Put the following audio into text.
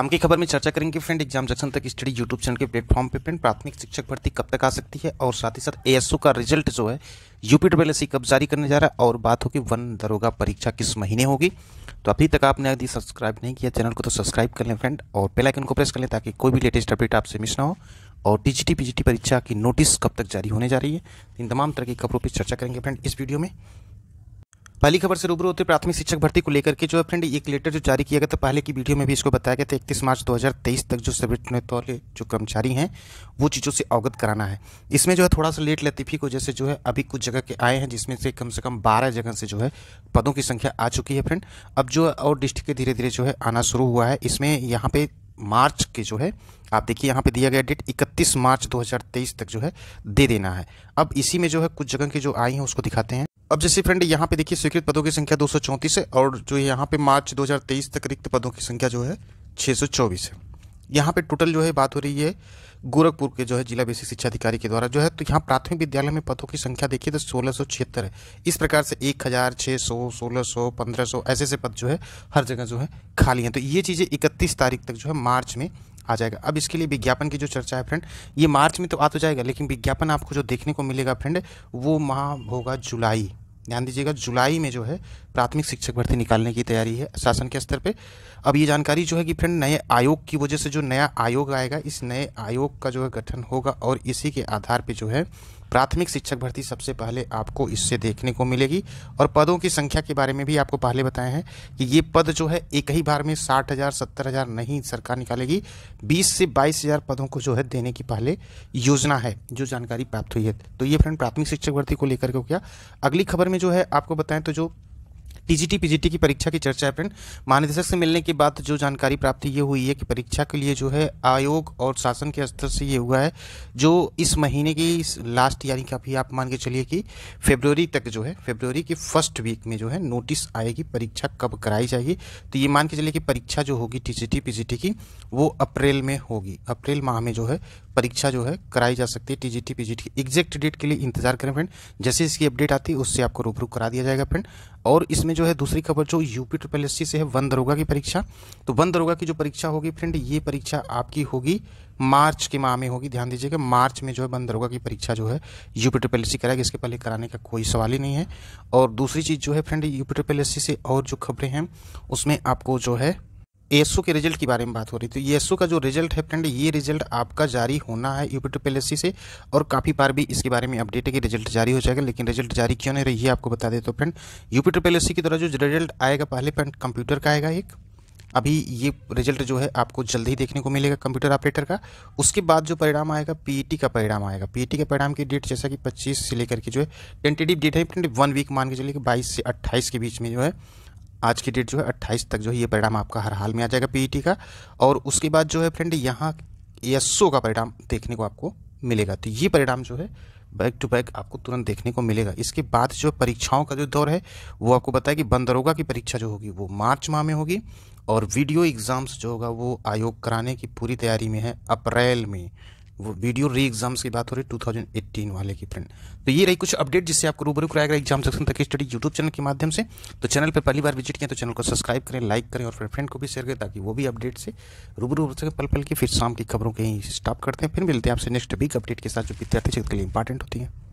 हम की खबर में चर्चा करेंगे फ्रेंड एग्जाम जंक्शन तक स्टडी यूट्यूब चैनल के प्लेटफॉर्म पे फ्रेंड प्राथमिक शिक्षक भर्ती कब तक आ सकती है और साथ ही साथ एएसओ का रिजल्ट जो है यूपी डबल कब जारी करने जा रहा है और बात होगी वन दरोगा परीक्षा किस महीने होगी तो अभी तक आपने यदि सब्सक्राइब नहीं किया चैनल को तो सब्सक्राइब कर लें फ्रेंड और बेलाइकन को प्रेस कर लें ताकि कोई भी लेटेस्ट अपडेट आपसे मिस ना हो और डिजिटी पीजीटी परीक्षा की नोटिस कब तक जारी होने जा रही है इन तमाम तरह की खबरों पर चर्चा करेंगे फ्रेंड इस वीडियो में पहली खबर से रूबरू होते प्राथमिक शिक्षक भर्ती को लेकर के जो है फ्रेंड एक लेटर जो जारी किया गया था पहले की वीडियो में भी इसको बताया गया था इकतीस मार्च 2023 तक जो संविधानित वाले जो कर्मचारी हैं वो चीज़ों से अवगत कराना है इसमें जो है थोड़ा सा लेट लतीफ़ी को जैसे जो है अभी कुछ जगह के आए हैं जिसमें से कम से कम बारह जगह से जो है पदों की संख्या आ चुकी है फ्रेंड अब जो है और डिस्ट्रिक्ट के धीरे धीरे जो है आना शुरू हुआ है इसमें यहाँ पे मार्च के जो है आप देखिए यहाँ पे दिया गया डेट 31 मार्च 2023 तक जो है दे देना है अब इसी में जो है कुछ जगह के जो आई हैं उसको दिखाते हैं अब जैसे फ्रेंड यहाँ पे देखिए स्वीकृत पदों की संख्या दो है और जो यहाँ पे मार्च 2023 तक रिक्त पदों की संख्या जो है 624 है यहाँ पे टोटल जो है बात हो रही है गोरखपुर के जो है जिला बेसिक शिक्षा अधिकारी के द्वारा जो है तो यहाँ प्राथमिक विद्यालय में पदों की संख्या देखिए तो सोलह सौ छिहत्तर है इस प्रकार से एक हज़ार छः सौ सोलह सौ पंद्रह सौ ऐसे ऐसे पद जो है हर जगह जो है खाली हैं तो ये चीज़ें इकतीस तारीख तक जो है मार्च में आ जाएगा अब इसके लिए विज्ञापन की जो चर्चा है फ्रेंड ये मार्च में तो आ तो जाएगा लेकिन विज्ञापन आपको जो देखने को मिलेगा फ्रेंड वो माह होगा जुलाई ध्यान दीजिएगा जुलाई में जो है प्राथमिक शिक्षक भर्ती निकालने की तैयारी है शासन के स्तर पर अब ये जानकारी जो है कि फ्रेंड नए आयोग की वजह से जो नया आयोग आएगा इस नए आयोग का जो है गठन होगा और इसी के आधार पर जो है प्राथमिक शिक्षक भर्ती सबसे पहले आपको इससे देखने को मिलेगी और पदों की संख्या के बारे में भी आपको पहले बताए हैं कि ये पद जो है एक ही बार में साठ हज़ार सत्तर हज़ार नहीं सरकार निकालेगी बीस से बाईस हज़ार पदों को जो है देने की पहले योजना है जो जानकारी प्राप्त हुई है तो ये फ्रेंड प्राथमिक शिक्षक भर्ती को लेकर के हो गया अगली खबर में जो है आपको बताएं तो जो टीजीटी पीजीटी की परीक्षा की चर्चा है फ्रेंड महानिदेशक से मिलने के बाद जो जानकारी प्राप्त ये हुई है कि परीक्षा के लिए जो है आयोग और शासन के स्तर से ये हुआ है जो इस महीने की लास्ट यानी कि अभी आप मान के चलिए कि फेब्रवरी तक जो है फेब्रवरी की फर्स्ट वीक में जो है नोटिस आएगी परीक्षा कब कराई जाएगी तो ये मान के चलिए कि परीक्षा जो होगी टी जी की वो अप्रैल में होगी अप्रैल माह में जो है परीक्षा जो है कराई जा सकती है टीजीटी पीजीटी की एग्जैक्ट डेट के लिए इंतजार करें फ्रेंड जैसे इसकी अपडेट आती है उससे आपको रूबरू करा दिया जाएगा फ्रेंड और इसमें जो है दूसरी खबर जो यूपी ट्रिपल एस से है वन दरोगा की परीक्षा तो वन दरोगा की जो परीक्षा होगी फ्रेंड ये परीक्षा आपकी होगी मार्च के माह में होगी ध्यान दीजिएगा मार्च में जो है बंद दरोगा की परीक्षा जो है यूपी ट्रिपल एस कराएगी इसके पहले कराने का कोई सवाल ही नहीं है और दूसरी चीज़ जो है फ्रेंड यूपी ट्रिपल एस से और जो खबरें हैं उसमें आपको जो है एसओ के रिजल्ट के बारे में बात हो रही थी तो एसओ का जो रिजल्ट है फ्रेंड ये रिजल्ट आपका जारी होना है यू पी से और काफ़ी बार भी इसके बारे में अपडेट है कि रिजल्ट जारी हो जाएगा लेकिन रिजल्ट जारी क्यों नहीं रही है आपको बता देते तो फ्रेंड यू पी की तरह जो रिजल्ट आएगा पहले फ्रेंड कंप्यूटर का आएगा एक अभी ये रिजल्ट जो है आपको जल्द ही देखने को मिलेगा कंप्यूटर ऑपरेटर का उसके बाद जो परिणाम आएगा पीईटी e का परिणाम आएगा पीईटी e के परिणाम की डेट जैसा कि 25 से लेकर के जो है टेंटेटिव डेट है फ्रेंड वन वीक मान के चलिए कि 22 से 28 के बीच में जो है आज की डेट जो है अट्ठाईस तक जो है ये परिणाम आपका हर हाल में आ जाएगा पीईटी e का और उसके बाद जो है फ्रेंड यहाँ एसओ का परिणाम देखने को आपको मिलेगा तो ये परिणाम जो है बैक टू बैक आपको तुरंत देखने को मिलेगा इसके बाद जो परीक्षाओं का जो दौर है वो आपको बताया कि बंद दरोगा की परीक्षा जो होगी वो मार्च माह में होगी और वीडियो एग्ज़ाम्स जो होगा वो आयोग कराने की पूरी तैयारी में है अप्रैल में वो वीडियो री एग्जाम्स की बात हो रही है 2018 वाले की फ्रेंड तो ये रही कुछ अपडेट जिससे आपको रूबरू कराया गया एग्जाम सेक्शन तक स्टडी यूट्यूब चैनल के माध्यम से तो चैनल पर पहली बार विजिट किया तो चैनल को सब्सक्राइब करें लाइक करें और फिर फ्रेंड को भी शेयर करें ताकि वो भी अपडेट से रूबरू हो सके पल पल की फिर शाम की खबरों के ही स्टॉप करते हैं फिर मिलते हैं आपसे नेक्स्ट वीक अपडेट के साथ जो विद्यार्थी के लिए इंपॉर्टेंट होती है